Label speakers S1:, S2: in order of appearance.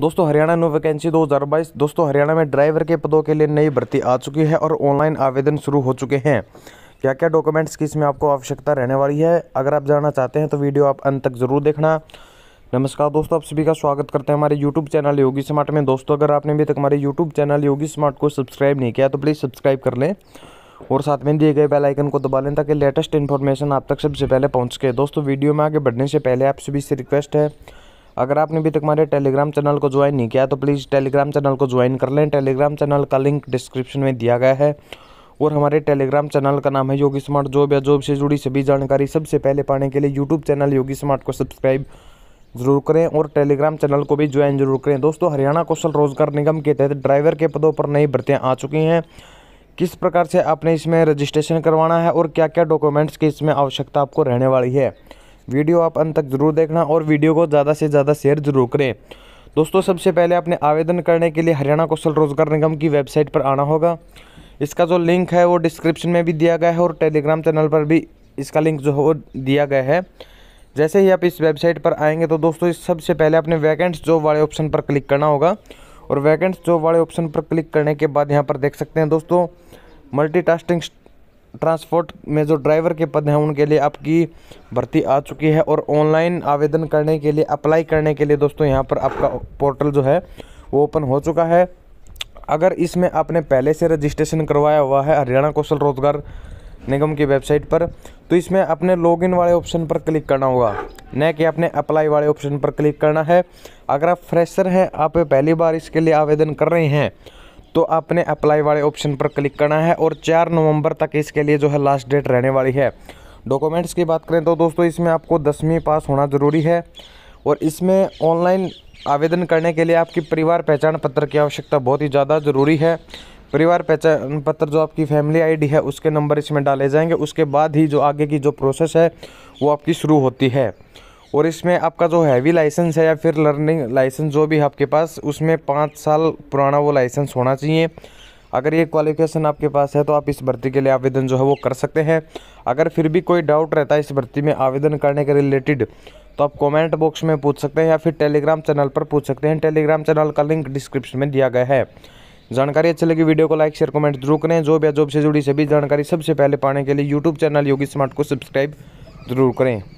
S1: दोस्तों Haryana no vacancy 2022 दोस्तों हरियाणा में ड्राइवर के पदों के लिए नई भर्ती आ चुकी है और ऑनलाइन आवेदन शुरू हो चुके हैं क्या क्या डॉक्यूमेंट्स की इसमें आपको आवश्यकता रहने वाली है अगर आप जानना चाहते हैं तो वीडियो आप अंत तक ज़रूर देखना नमस्कार दोस्तों आप सभी का स्वागत करते हैं हमारे यूट्यूब चैनल योगी स्मार्ट में दोस्तों अगर आपने अभी तक हमारे यूट्यूब चैनल योगी स्मार्ट को सब्सक्राइब नहीं किया तो प्लीज़ सब्सक्राइब कर लें और साथ में दिए गए बेल आइकन को दबा लें ताकि लेटेस्ट इन्फॉर्मेशन आप तक सबसे पहले पहुंच सके दोस्तों वीडियो में आगे बढ़ने से पहले आप सभी से रिक्वेस्ट है अगर आपने अभी तक हमारे टेलीग्राम चैनल को ज्वाइन नहीं किया तो प्लीज़ टेलीग्राम चैनल को ज्वाइन कर लें टेलीग्राम चैनल का लिंक डिस्क्रिप्शन में दिया गया है और हमारे टेलीग्राम चैनल का नाम है योगी स्मार्ट जॉब या जॉब से जुड़ी सभी जानकारी सबसे पहले पाने के लिए यूट्यूब चैनल योगी स्मार्ट को सब्सक्राइब जरूर करें और टेलीग्राम चैनल को भी ज्वाइन जरूर करें दोस्तों हरियाणा कौशल रोजगार निगम के तहत ड्राइवर के पदों पर नई भर्तियाँ आ चुकी हैं किस प्रकार से आपने इसमें रजिस्ट्रेशन करवाना है और क्या क्या डॉक्यूमेंट्स की इसमें आवश्यकता आपको रहने वाली है वीडियो आप अंत तक ज़रूर देखना और वीडियो को ज़्यादा से ज़्यादा शेयर ज़रूर करें दोस्तों सबसे पहले आपने आवेदन करने के लिए हरियाणा कौशल रोजगार निगम की वेबसाइट पर आना होगा इसका जो लिंक है वो डिस्क्रिप्शन में भी दिया गया है और टेलीग्राम चैनल पर भी इसका लिंक जो हो दिया गया है जैसे ही आप इस वेबसाइट पर आएंगे तो दोस्तों इस सबसे पहले आपने वैकेंट्स जॉब वाले ऑप्शन पर क्लिक करना होगा और वैकेंट्स जॉब वाले ऑप्शन पर क्लिक करने के बाद यहाँ पर देख सकते हैं दोस्तों मल्टी ट्रांसपोर्ट में जो ड्राइवर के पद हैं उनके लिए आपकी भर्ती आ चुकी है और ऑनलाइन आवेदन करने के लिए अप्लाई करने के लिए दोस्तों यहाँ पर आपका पोर्टल जो है वो ओपन हो चुका है अगर इसमें आपने पहले से रजिस्ट्रेशन करवाया हुआ है हरियाणा कौशल रोजगार निगम की वेबसाइट पर तो इसमें अपने लॉगिन वाले ऑप्शन पर क्लिक करना होगा न कि आपने अप्लाई वाले ऑप्शन पर क्लिक करना है अगर आप फ्रेशर हैं आप पहली बार इसके लिए आवेदन कर रहे हैं तो आपने अप्लाई वाले ऑप्शन पर क्लिक करना है और चार नवंबर तक इसके लिए जो है लास्ट डेट रहने वाली है डॉक्यूमेंट्स की बात करें तो दोस्तों इसमें आपको दसवीं पास होना ज़रूरी है और इसमें ऑनलाइन आवेदन करने के लिए आपकी परिवार पहचान पत्र की आवश्यकता बहुत ही ज़्यादा ज़रूरी है परिवार पहचान पत्र जो आपकी फैमिली आईडी है उसके नंबर इसमें डाले जाएंगे उसके बाद ही जो आगे की जो प्रोसेस है वो आपकी शुरू होती है और इसमें आपका जो हैवी लाइसेंस है या फिर लर्निंग लाइसेंस जो भी आपके पास उसमें पाँच साल पुराना वो लाइसेंस होना चाहिए अगर ये क्वालिफिकेशन आपके पास है तो आप इस भर्ती के लिए आवेदन जो है वो कर सकते हैं अगर फिर भी कोई डाउट रहता है इस भर्ती में आवेदन करने के रिलेटेड तो आप कमेंट बॉक्स में पूछ सकते हैं या फिर टेलीग्राम चैनल पर पूछ सकते हैं टेलीग्राम चैनल का लिंक डिस्क्रिप्शन में दिया गया है जानकारी अच्छी लगी वीडियो को लाइक शेयर कमेंट जरूर करें जॉब या जॉब से जुड़ी सभी जानकारी सबसे पहले पाने के लिए यूट्यूब चैनल योगी स्मार्ट को सब्सक्राइब जरूर करें